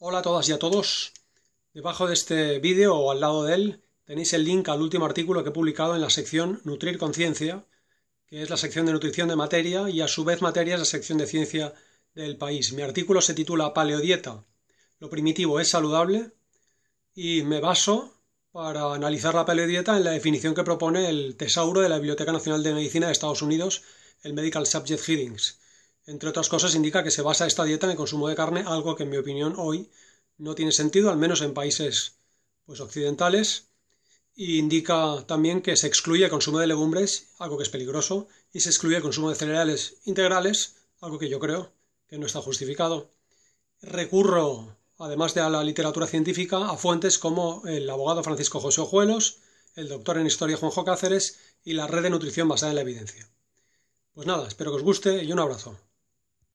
Hola a todas y a todos. Debajo de este vídeo o al lado de él tenéis el link al último artículo que he publicado en la sección Nutrir Conciencia, que es la sección de nutrición de materia y a su vez materia es la sección de ciencia del país. Mi artículo se titula Paleodieta. Lo primitivo es saludable y me baso para analizar la paleodieta en la definición que propone el tesauro de la Biblioteca Nacional de Medicina de Estados Unidos, el Medical Subject Headings. Entre otras cosas, indica que se basa esta dieta en el consumo de carne, algo que en mi opinión hoy no tiene sentido, al menos en países pues, occidentales. Y indica también que se excluye el consumo de legumbres, algo que es peligroso, y se excluye el consumo de cereales integrales, algo que yo creo que no está justificado. Recurro, además de a la literatura científica, a fuentes como el abogado Francisco José Ojuelos, el doctor en historia Juanjo Cáceres y la red de nutrición basada en la evidencia. Pues nada, espero que os guste y un abrazo.